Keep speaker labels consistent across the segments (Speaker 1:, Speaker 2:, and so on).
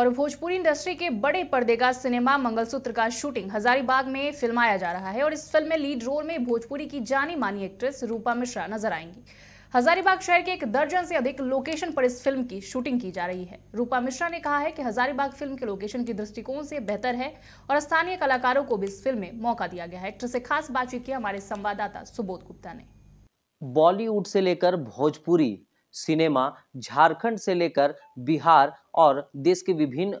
Speaker 1: और भोजपुरी इंडस्ट्री के बड़े पर्दे का सिनेमा मंगलसूत्र का शूटिंग हजारीबाग में फिल्माया जा रहा है और इस फिल्म में लीड रोल में भोजपुरी की जानी मानी एक्ट्रेस रूपा मिश्रा नजर आएंगी हजारीबाग शहर के एक दर्जन से अधिक लोकेशन पर इस फिल्म की शूटिंग की जा रही है रूपा मिश्रा ने कहा है कि हजारीबाग फिल्म के लोकेशन के दृष्टिकोण से बेहतर है और स्थानीय कलाकारों को भी इस फिल्म में मौका दिया गया है एक्ट्रेस से खास बातचीत की हमारे संवाददाता सुबोध गुप्ता ने
Speaker 2: बॉलीवुड से लेकर भोजपुरी सिनेमा झारखंड से लेकर बिहार और देश के विभिन्न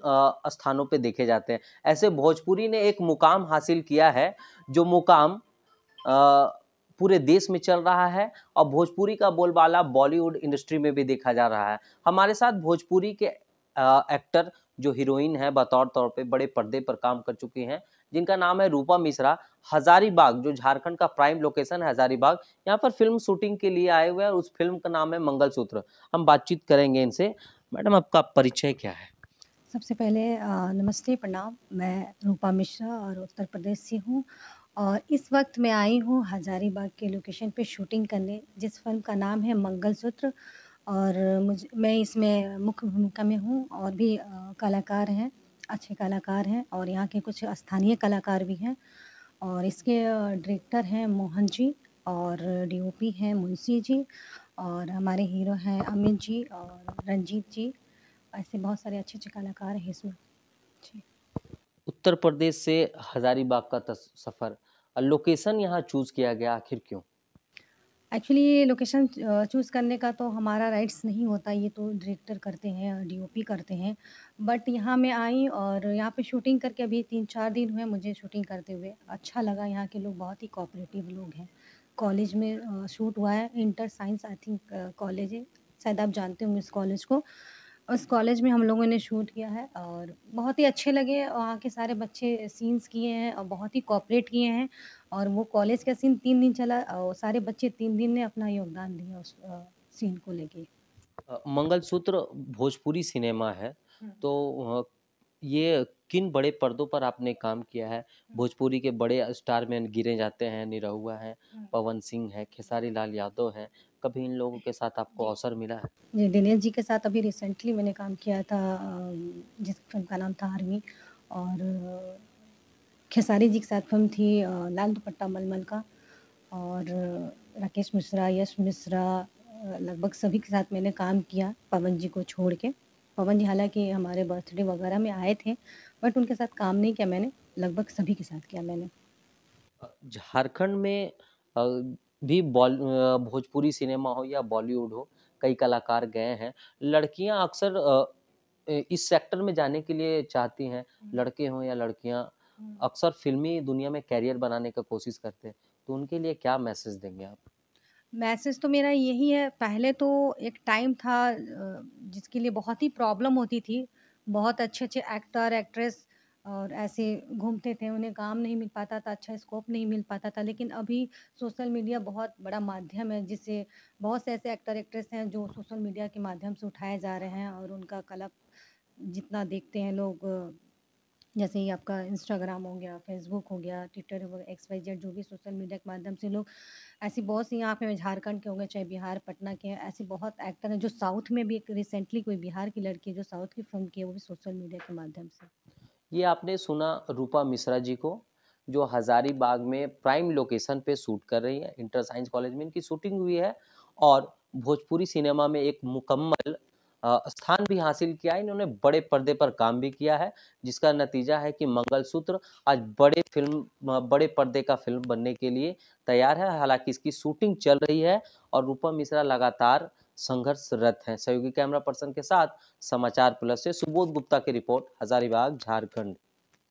Speaker 2: स्थानों पे देखे जाते हैं ऐसे भोजपुरी ने एक मुकाम हासिल किया है जो मुकाम पूरे देश में चल रहा है और भोजपुरी का बोलबाला बॉलीवुड इंडस्ट्री में भी देखा जा रहा है हमारे साथ भोजपुरी के एक्टर जो हीरोइन है बतौर तौर पे बड़े पर्दे पर काम कर चुकी हैं जिनका नाम है रूपा मिश्रा हजारीबाग जो झारखंड का प्राइम लोकेशन है हजारीबाग यहाँ पर फिल्म शूटिंग के लिए आए हुए हैं उस फिल्म का नाम है मंगलसूत्र हम बातचीत करेंगे इनसे मैडम आपका परिचय क्या है
Speaker 1: सबसे पहले नमस्ते प्रणाम मैं रूपा मिश्रा और उत्तर प्रदेश से हूँ और इस वक्त मैं आई हूँ हजारीबाग के लोकेशन पे शूटिंग करने जिस फिल्म का नाम है मंगलसूत्र सूत्र और मुझ मैं इसमें मुख्य भूमिका में हूँ और भी कलाकार हैं अच्छे कलाकार हैं और यहाँ के कुछ स्थानीय कलाकार भी हैं और इसके डायरेक्टर हैं मोहन जी और डी ओ पी हैं मुंशी जी और हमारे हीरो हैं अमित जी और रंजीत जी ऐसे बहुत सारे अच्छे अच्छे कलाकार हैं इसमें जी
Speaker 2: उत्तर प्रदेश से हज़ारीबाग का सफ़र लोकेशन यहाँ चूज़ किया गया आखिर क्यों
Speaker 1: एक्चुअली ये लोकेशन चूज़ करने का तो हमारा राइट्स नहीं होता ये तो डायरेक्टर करते हैं डीओपी करते हैं बट यहाँ मैं आई और यहाँ पे शूटिंग करके अभी तीन चार दिन हुए मुझे शूटिंग करते हुए अच्छा लगा यहाँ के लोग बहुत ही कोऑपरेटिव लोग हैं कॉलेज में शूट uh, हुआ है inter science I think college है शायद आप जानते होंगे इस कॉलेज को उस कॉलेज में हम लोगों ने शूट किया है और बहुत ही अच्छे लगे वहाँ के सारे बच्चे सीन्स किए हैं और बहुत ही कॉपरेट किए हैं और वो कॉलेज का सीन तीन दिन चला और सारे बच्चे तीन दिन ने अपना योगदान दिया उस सीन को लेके
Speaker 2: मंगलसूत्र भोजपुरी सिनेमा है हाँ। तो ये किन बड़े पर्दों पर आपने काम किया है हाँ। भोजपुरी के बड़े स्टार में गिरे जाते हैं निरहुआ हैं हाँ। पवन सिंह है खेसारी लाल यादव हैं कभी इन लोगों के साथ आपको अवसर मिला है
Speaker 1: जी दिनेश जी के साथ अभी रिसेंटली मैंने काम किया था जिस फिल्म का नाम था आर्मी और खेसारी जी के साथ फिल्म थी लाल दुपट्टा मलमल का और राकेश मिश्रा यश मिश्रा लगभग सभी के साथ मैंने काम किया पवन जी को छोड़ के पवन जी हालांकि हमारे बर्थडे वगैरह में आए थे बट उनके साथ काम नहीं किया मैंने लगभग सभी के साथ किया मैंने
Speaker 2: झारखंड में भी भोजपुरी सिनेमा हो या बॉलीवुड हो कई कलाकार गए हैं लड़कियां अक्सर इस सेक्टर में जाने के लिए चाहती हैं हम्म। लड़के हों या लड़कियां हम्म। अक्सर फिल्मी दुनिया में कैरियर बनाने का कोशिश करते हैं तो उनके लिए क्या मैसेज देंगे आप
Speaker 1: मैसेज तो मेरा यही है पहले तो एक टाइम था जिसके लिए बहुत ही प्रॉब्लम होती थी बहुत अच्छे अच्छे एक्टर एक्ट्रेस और ऐसे घूमते थे उन्हें काम नहीं मिल पाता था अच्छा स्कोप नहीं मिल पाता था लेकिन अभी सोशल मीडिया बहुत बड़ा माध्यम है जिससे बहुत से ऐसे एक्टर एक्ट्रेस हैं जो सोशल मीडिया के माध्यम से उठाए जा रहे हैं और उनका कला जितना देखते हैं लोग जैसे ही आपका इंस्टाग्राम हो गया फेसबुक हो गया ट्विटर हो गया एक्स वाई जेड जो भी सोशल मीडिया के माध्यम से लोग ऐसी बहुत सी यहाँ पे झारखंड के होंगे चाहे बिहार पटना के ऐसे बहुत एक्टर हैं जो साउथ में भी एक रिसेंटली कोई बिहार की लड़की है जो साउथ की फिल्म की है वो भी सोशल मीडिया के माध्यम से
Speaker 2: ये आपने सुना रूपा मिश्रा जी को जो हजारीबाग में प्राइम लोकेशन पे शूट कर रही है इंटर साइंस कॉलेज में इनकी शूटिंग हुई है और भोजपुरी सिनेमा में एक मुकम्मल स्थान भी हासिल किया है इन्होंने बड़े पर्दे पर काम भी किया है जिसका नतीजा है कि मंगलसूत्र आज बड़े फिल्म बड़े पर्दे का फिल्म बनने के लिए तैयार है हालांकि इसकी शूटिंग चल रही है और रूपम मिश्रा लगातार संघर्षरत हैं सहयोगी कैमरा पर्सन के साथ समाचार प्लस से सुबोध गुप्ता की रिपोर्ट हजारीबाग झारखंड